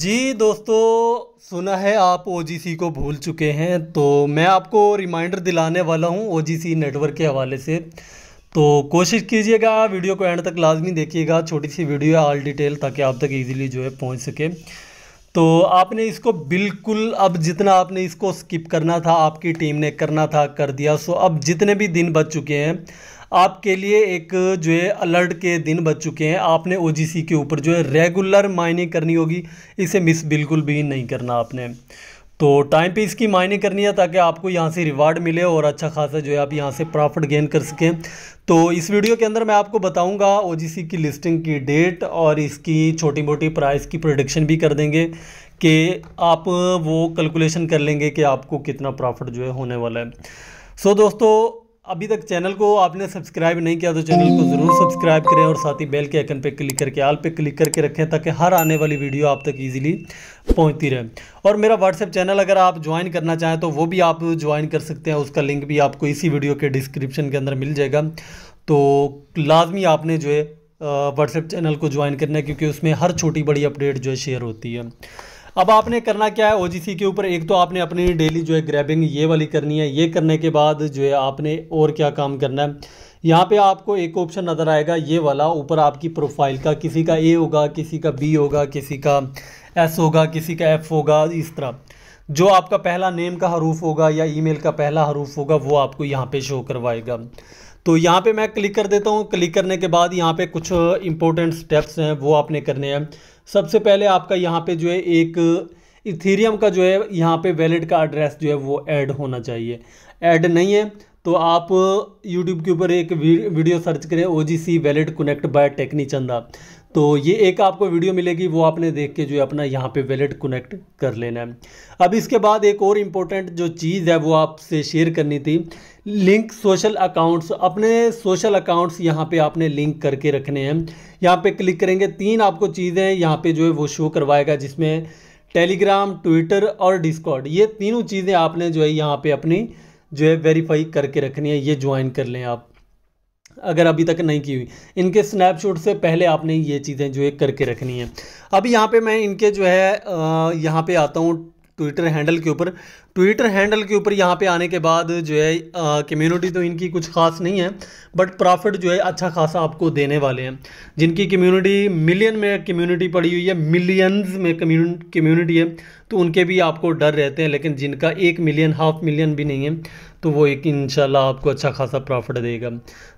जी दोस्तों सुना है आप ओ को भूल चुके हैं तो मैं आपको रिमाइंडर दिलाने वाला हूँ ओ नेटवर्क के हवाले से तो कोशिश कीजिएगा वीडियो को एंड तक लाजमी देखिएगा छोटी सी वीडियो है ऑल डिटेल ताकि आप तक इजीली जो है पहुँच सके तो आपने इसको बिल्कुल अब जितना आपने इसको स्किप करना था आपकी टीम ने करना था कर दिया सो अब जितने भी दिन बच चुके हैं आपके लिए एक जो है अलर्ट के दिन बच चुके हैं आपने ओ के ऊपर जो है रेगुलर माइनिंग करनी होगी इसे मिस बिल्कुल भी नहीं करना आपने तो टाइम पे इसकी माइनिंग करनी है ताकि आपको यहाँ से रिवार्ड मिले और अच्छा खासा जो है आप यहाँ से प्रॉफिट गेन कर सकें तो इस वीडियो के अंदर मैं आपको बताऊंगा ओ की लिस्टिंग की डेट और इसकी छोटी मोटी प्राइस की प्रोडिक्शन भी कर देंगे कि आप वो कैलकुलेशन कर लेंगे कि आपको कितना प्रॉफिट जो है होने वाला है सो दोस्तों अभी तक चैनल को आपने सब्सक्राइब नहीं किया तो चैनल को ज़रूर सब्सक्राइब करें और साथ ही बेल के आइकन पर क्लिक करके आल पे क्लिक करके रखें ताकि हर आने वाली वीडियो आप तक इजीली पहुंचती रहे और मेरा व्हाट्सएप चैनल अगर आप ज्वाइन करना चाहें तो वो भी आप ज्वाइन कर सकते हैं उसका लिंक भी आपको इसी वीडियो के डिस्क्रिप्शन के अंदर मिल जाएगा तो लाजमी आपने जो है व्हाट्सएप चैनल को ज्वाइन करना है क्योंकि उसमें हर छोटी बड़ी अपडेट जो है शेयर होती है अब आपने करना क्या है ओजीसी के ऊपर एक तो आपने अपनी डेली जो है ग्रैबिंग ये वाली करनी है ये करने के बाद जो है आपने और क्या काम करना है यहाँ पे आपको एक ऑप्शन नज़र आएगा ये वाला ऊपर आपकी प्रोफाइल का किसी का ए होगा किसी का बी होगा किसी का एस होगा किसी का एफ़ होगा इस तरह जो आपका पहला नेम का हरूफ होगा या ईमेल का पहला हरूफ होगा वो आपको यहाँ पे शो करवाएगा तो यहाँ पे मैं क्लिक कर देता हूँ क्लिक करने के बाद यहाँ पे कुछ इंपॉर्टेंट स्टेप्स हैं वो आपने करने हैं सबसे पहले आपका यहाँ पे जो है एक इथीरियम का जो है यहाँ पे वैलिड का एड्रेस जो है वो ऐड होना चाहिए ऐड नहीं है तो आप यूट्यूब के ऊपर एक वीडियो सर्च करें O G C valid connect by टेक्नी चंदा तो ये एक आपको वीडियो मिलेगी वो आपने देख के जो है अपना यहाँ पे वैलेट कनेक्ट कर लेना है अब इसके बाद एक और इम्पोर्टेंट जो चीज़ है वो आपसे शेयर करनी थी लिंक सोशल अकाउंट्स अपने सोशल अकाउंट्स यहाँ पे आपने लिंक करके रखने हैं यहाँ पे क्लिक करेंगे तीन आपको चीज़ें यहाँ पर जो है वो शो करवाएगा जिसमें टेलीग्राम ट्विटर और डिस्कॉड ये तीनों चीज़ें आपने जो है यहाँ पर अपनी जो है वेरीफाई करके रखनी है ये ज्वाइन कर लें आप अगर अभी तक नहीं की हुई इनके स्नैपशॉट से पहले आपने ये चीज़ें जो है करके रखनी है अब यहाँ पे मैं इनके जो है यहाँ पे आता हूँ ट्विटर हैंडल के ऊपर ट्विटर हैंडल के ऊपर यहाँ पे आने के बाद जो है कम्युनिटी तो इनकी कुछ खास नहीं है बट प्रॉफिट जो है अच्छा खासा आपको देने वाले हैं जिनकी कम्युनिटी मिलियन में कम्युनिटी पड़ी हुई है मिलियंस में कम्युनिटी है तो उनके भी आपको डर रहते हैं लेकिन जिनका एक मिलियन हाफ मिलियन भी नहीं है तो वो एक इन आपको अच्छा खासा प्रॉफिट देगा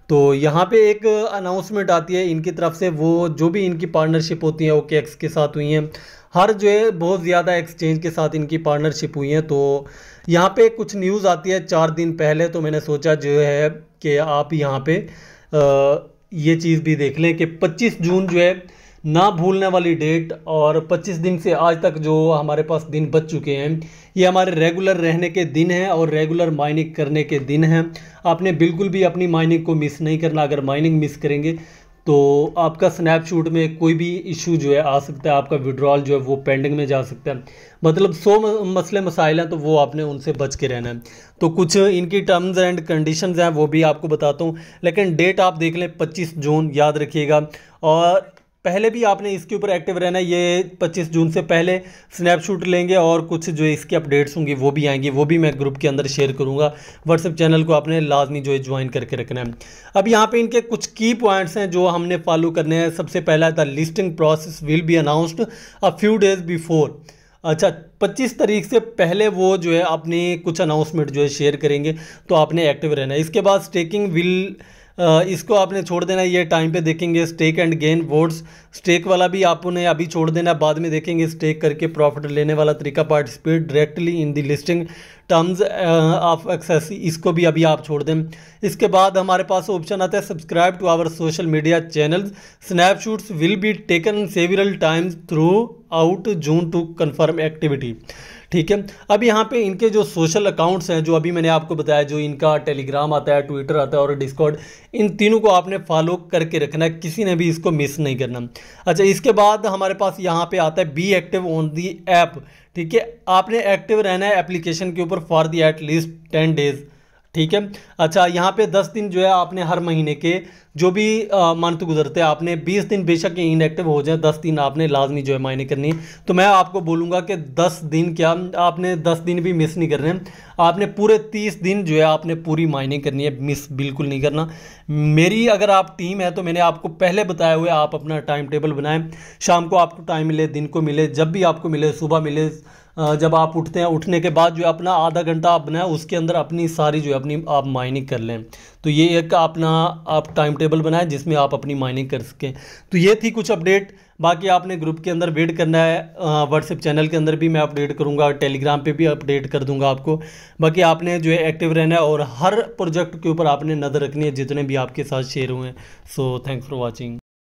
तो यहाँ पे एक अनाउंसमेंट आती है इनकी तरफ से वो जो भी इनकी पार्टनरशिप होती है वो के एक्स के साथ हुई हैं हर जो है बहुत ज़्यादा एक्सचेंज के साथ इनकी पार्टनरशिप हुई है तो यहाँ पे कुछ न्यूज़ आती है चार दिन पहले तो मैंने सोचा जो है कि आप यहाँ पे आ, ये चीज़ भी देख लें कि 25 जून जो है ना भूलने वाली डेट और 25 दिन से आज तक जो हमारे पास दिन बच चुके हैं ये हमारे रेगुलर रहने के दिन हैं और रेगुलर माइनिंग करने के दिन हैं आपने बिल्कुल भी अपनी माइनिंग को मिस नहीं करना अगर माइनिंग मिस करेंगे तो आपका स्नैपशूट में कोई भी इशू जो है आ सकता है आपका विड्रॉल जो है वो पेंडिंग में जा सकता है मतलब सौ मसले मसाइल हैं तो वो आपने उनसे बच के रहना है तो कुछ इनकी टर्म्स एंड कंडीशंस हैं वो भी आपको बताता हूँ लेकिन डेट आप देख लें 25 जून याद रखिएगा और पहले भी आपने इसके ऊपर एक्टिव रहना है ये 25 जून से पहले स्नैपशूट लेंगे और कुछ जो इसके अपडेट्स होंगी वो भी आएंगी वो भी मैं ग्रुप के अंदर शेयर करूंगा व्हाट्सएप चैनल को आपने लाजमी जो है ज्वाइन करके रखना है अब यहाँ पे इनके कुछ की पॉइंट्स हैं जो हमने फॉलो करने हैं सबसे पहला था listing process will be announced a few days before अच्छा 25 तारीख से पहले वो जो है अपनी कुछ अनाउंसमेंट जो है शेयर करेंगे तो आपने एक्टिव रहना है इसके बाद स्टेकिंग विल इसको आपने छोड़ देना ये टाइम पे देखेंगे stake and gain votes stake वाला भी आपने अभी छोड़ देना बाद में देखेंगे स्टेक करके प्रॉफिट लेने वाला तरीका participate directly in the listing terms of access इसको भी अभी आप छोड़ दें इसके बाद हमारे पास ऑप्शन आता है subscribe to our social media channels snapshots will be taken several times throughout June to confirm activity ठीक है अब यहाँ पे इनके जो सोशल अकाउंट्स हैं जो अभी मैंने आपको बताया जो इनका टेलीग्राम आता है ट्विटर आता है और डिस्कॉर्ड इन तीनों को आपने फॉलो करके रखना है किसी ने भी इसको मिस नहीं करना अच्छा इसके बाद हमारे पास यहाँ पे आता है be active on the app ठीक है आपने एक्टिव रहना है एप्लीकेशन के ऊपर for the at least ten days ठीक है अच्छा यहाँ पे दस दिन जो है आपने हर महीने के जो भी मंथ गुजरते हैं आपने बीस दिन बेशक ये इनएक्टिव हो जाए दस दिन आपने लाजमी जो है मायने करनी तो मैं आपको बोलूँगा कि दस दिन क्या आपने दस दिन भी मिस नहीं करने आपने पूरे तीस दिन जो है आपने पूरी मायने करनी है मिस बिल्कुल नहीं करना मेरी अगर आप टीम है तो मैंने आपको पहले बताया हुए आप अपना टाइम टेबल बनाएं शाम को आपको टाइम मिले दिन को मिले जब भी आपको मिले सुबह मिले जब आप उठते हैं उठने के बाद जो है अपना आधा घंटा आप बनाए उसके अंदर अपनी सारी जो है अपनी आप माइनिंग कर लें तो ये एक अपना आप टाइम टेबल बनाएं जिसमें आप अपनी माइनिंग कर सकें तो ये थी कुछ अपडेट बाकी आपने ग्रुप के अंदर वेट करना है व्हाट्सएप चैनल के अंदर भी मैं अपडेट करूँगा टेलीग्राम पे भी अपडेट कर दूंगा आपको बाकी आपने जो है एक्टिव रहना है और हर प्रोजेक्ट के ऊपर आपने नज़र रखनी है जितने भी आपके साथ शेयर हुए हैं सो थैंक्स फॉर वॉचिंग